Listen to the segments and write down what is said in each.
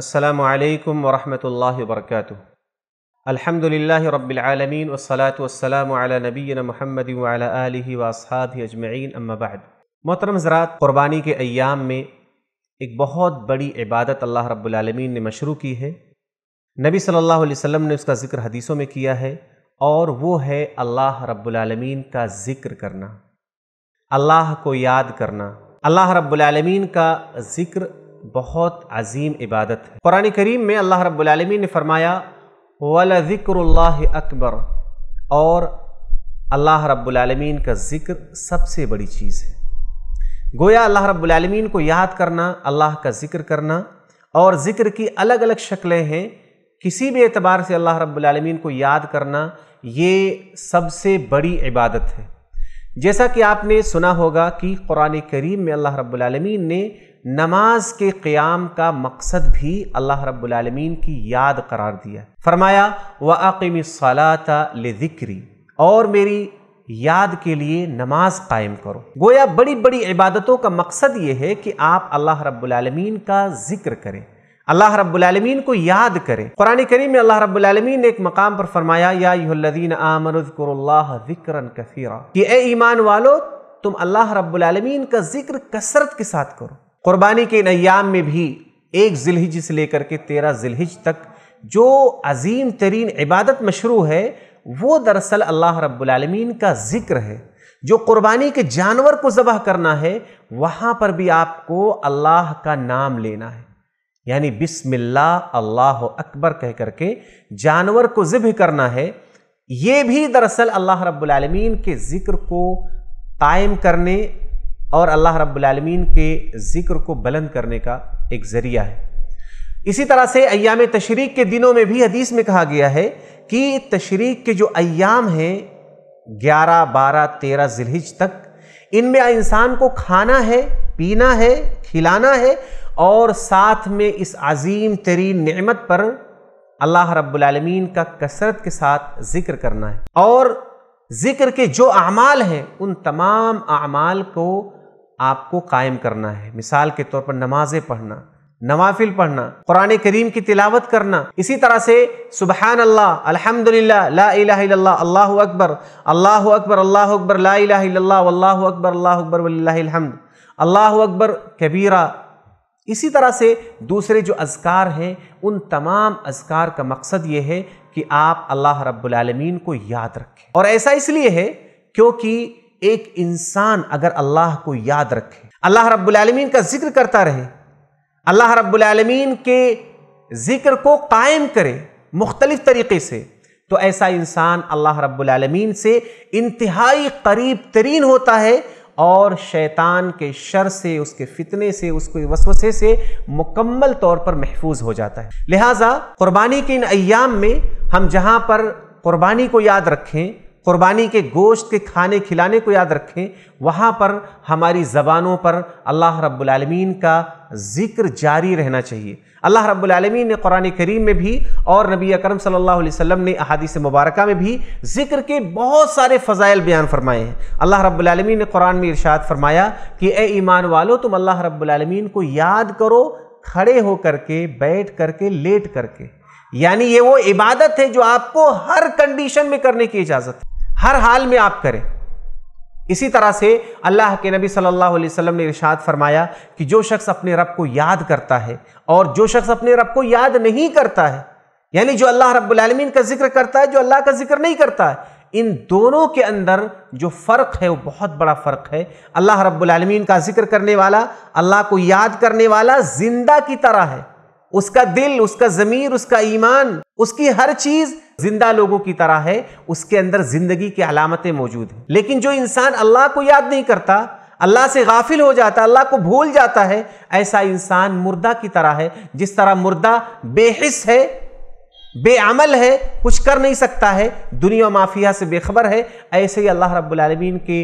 अस्सलाम वालेकुम वरहमतुल्लाहि वबरकातुहू अल्हम्दुलिल्लाहि रब्बिल आलमीन वस्सलातु वस्सलामु अला नबीना मुहम्मद व अला आलिहि व अस्हाबिहि अजमईन अम्मा बाद मोहतरम ज़रात क़ुरबानी के अयाम में एक बहुत बड़ी इबादत अल्लाह रब्बुल आलमीन ने मशरू की है नबी सल्लल्लाहु अलैहि वसल्लम ने उसका ज़िक्र हदीसों में किया है और वो है अल्लाह रब्बुल आलमीन का ज़िक्र करना अल्लाह को याद करना अल्लाह रब्बुल आलमीन का ज़िक्र बहुत अजीम इबादत है कुरान करीम में अल्लाह रब्लमी ने फरमाया वाला ज़िक्र अकबर और अल्लाह रब्लमीन का ज़िक्र सबसे बड़ी चीज़ है गोया अल्लाह रब्लमीन को याद करना अल्लाह का ज़िक्र करना और ज़िक्र की अलग अलग शक्लें हैं किसी भी एतबार से अल्लाह रब्लमीन को याद करना ये सबसे बड़ी इबादत है जैसा कि आपने सुना होगा कि कुरान करीम में अल्लाह रब्लमीन ने नमाज के क़्याम का मकसद भी अल्लाह रब्लमीन की याद करार दिया फरमाया व आकिम सलाता ले और मेरी याद के लिए नमाज कायम करो गोया बड़ी बड़ी इबादतों का मकसद ये है कि आप अल्लाह रब्लमीन का ज़िक्र करें अल्लाह रबालमीन को याद करें कुरान करीम में अल्लाह रबालमीन ने एक मकाम पर फरमाया यादीन कसीरा कि ए ईमान वालो तुम अल्लाह रबालमीन का जिक्र कसरत के साथ करो कुर्बानी के इन अयाम में भी एक जिलहिज से लेकर के तेरह जिलहिज तक जो अजीम तरीन इबादत मशरू है वो दरअसल अल्लाह रबालमीन का जिक्र है जो कुर्बानी के जानवर को ज़बह करना है वहाँ पर भी आपको अल्लाह का नाम लेना है यानी बिस्मिल्लाह अल्लाह अकबर कह करके जानवर को ज़िब करना है ये भी दरअसल अल्लाह रब्लमीन के ज़िक्र को कायम करने और अल्लाह रब्लमीन के ज़िक्र को बुलंद करने का एक ज़रिया है इसी तरह से अयाम तशरीक के दिनों में भी हदीस में कहा गया है कि तशरीक के जो अयाम हैं ग्यारह बारह तेरह जिलहिज तक इनमें इंसान को खाना है पीना है खिलाना है और साथ में इस अजीम तरीन नमत पर अल्लाह रब्लमीन का कसरत के साथ ज़िक्र करना है और ज़िक्र के जो अमाल हैं उन तमाम अमाल को आपको कायम करना है मिसाल के तौर पर नमाज़ें पढ़ना नवाफिल पढ़ना कुरान करीम की तिलावत करना इसी तरह से सुबहान अल्लाह अल्हम्दुलिल्लाह ला इलाहा अल्लाह अकबर अल्लाह अकबर अल्लाह अकबर ला इलाहा अल्लाह अकबर अल्लाह अकबर वल्लाहिल अल्लाह अकबर कबीरा इसी तरह से दूसरे जो अजकार हैं उन तमाम अजकार का मकसद ये है कि आप अल्लाह रब्बुलमीन को याद रखें और ऐसा इसलिए है क्योंकि एक इंसान अगर अल्लाह को याद रखे अल्लाह रब्बुलमीन का जिक्र करता रहे अल्लाह रब्बुलमीन के जिक्र को कायम करे मुख्तलिफ तरीके से तो ऐसा इंसान अल्लाह रब्बुलमीन से इंतहाई करीब तरीन होता है और शैतान के शर से उसके फितने से उसके वसवसे से मुकम्मल तौर पर महफूज हो जाता है लिहाजा कुर्बानी के इन अयाम में हम जहाँ पर कुर्बानी को याद रखें कुर्बानी के गोश्त के खाने खिलाने को याद रखें वहाँ पर हमारी ज़बानों पर अल्लाह रब्बुलमीन का ज़िक्र जारी रहना चाहिए अल्लाह रब्बुलमीन ने कुरान करीम में भी और नबी अकरम सल्लल्लाहु अलैहि वसल्लम ने अहादीस मुबारक में भी ज़िक्र के बहुत सारे फ़जाइल बयान फरमाए हैं अल्लाह रब्बुलमीन ने कुरान में इरशाद फरमाया कि ए ईमान वालो तुम अल्लाह रब्लमीन को याद करो खड़े हो करके बैठ करके लेट करके यानी ये वो इबादत है जो आपको हर कंडीशन में करने की इजाज़त है हर हाल में आप करें इसी तरह से अल्लाह के नबी सल्लल्लाहु अलैहि वसल्लम ने इरशाद फरमाया कि जो शख्स अपने रब को याद करता है और जो शख्स अपने रब को याद नहीं करता है यानी जो अल्लाह रब्बुलमीन का जिक्र करता है जो अल्लाह का जिक्र नहीं करता है इन दोनों के अंदर जो फ़र्क है वो बहुत बड़ा फ़र्क है अल्लाह रब्बुलमीन का जिक्र करने वाला अल्लाह को याद करने वाला जिंदा की तरह है उसका दिल उसका ज़मीर उसका ईमान उसकी हर चीज़ जिंदा लोगों की तरह है उसके अंदर जिंदगी की अलामतें मौजूद हैं लेकिन जो इंसान अल्लाह को याद नहीं करता अल्लाह से गाफिल हो जाता है अल्लाह को भूल जाता है ऐसा इंसान मुर्दा की तरह है जिस तरह मुर्दा बेहिस है बेअमल है कुछ कर नहीं सकता है दुनिया माफिया से बेखबर है ऐसे ही अल्लाह रब्बुल रबालमीन के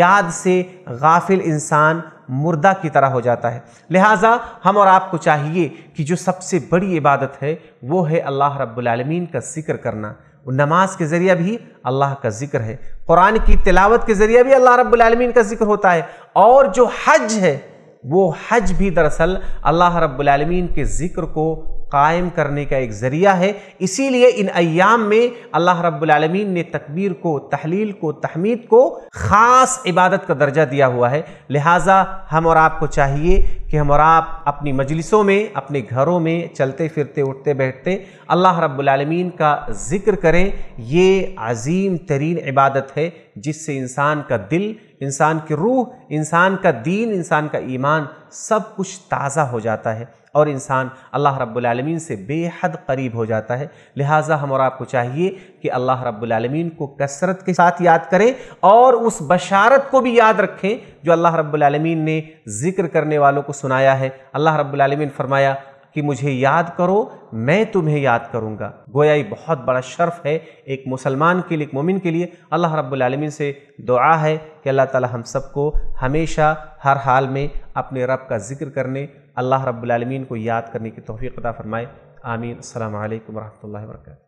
याद से गाफिल इंसान मुर्दा की तरह हो जाता है लिहाजा हम और आपको चाहिए कि जो सबसे बड़ी इबादत है वो है अल्लाह रब्लमीन का जिक्र करना नमाज के ज़रिए भी अल्लाह का जिक्र है कुरान की तिलावत के ज़रिए भी अल्लाह रब्लमीन का जिक्र होता है और जो हज है वो हज भी दरअसल अल्लाह रब्लमीन के ज़िक्र को कायम करने का एक ज़रिया है इसीलिए इन अयाम में अल्लाह रब्बुलमीन ने तकबीर को तहलील को तहमीद को ख़ास इबादत का दर्जा दिया हुआ है लिहाजा हम और आपको चाहिए कि हम और आप अपनी मजलिसों में अपने घरों में चलते फिरते उठते बैठते अल्लाह रब्बुलमीन का ज़िक्र करें ये अजीम तरीन इबादत है जिससे इंसान का दिल इंसान की रूह इंसान का दीन इंसान का ईमान सब कुछ ताज़ा हो जाता है और इंसान अल्लाह रब्लम से बेहद करीब हो जाता है लिहाजा हम और आपको चाहिए कि अल्लाह रब्लम को कसरत के साथ याद करें और उस बशारत को भी याद रखें जो अल्लाह रब्लम ने ज़िक्र करने वालों को सुनाया है अल्लाह रब्बुलमीन फरमाया कि मुझे याद करो मैं तुम्हें याद करूँगा गोया ही बहुत बड़ा शर्फ है एक मुसलमान के लिए एक मोमिन के लिए अल्लाह रब्लमिन से दुआ है कि अल्लाह ताला हम सबको हमेशा हर हाल में अपने रब का जिक्र करने अल्लाह रब्लमिन को याद करने की तोफ़ी अदा फ़रमाए आमीन अल्लाम वरहमल वर्का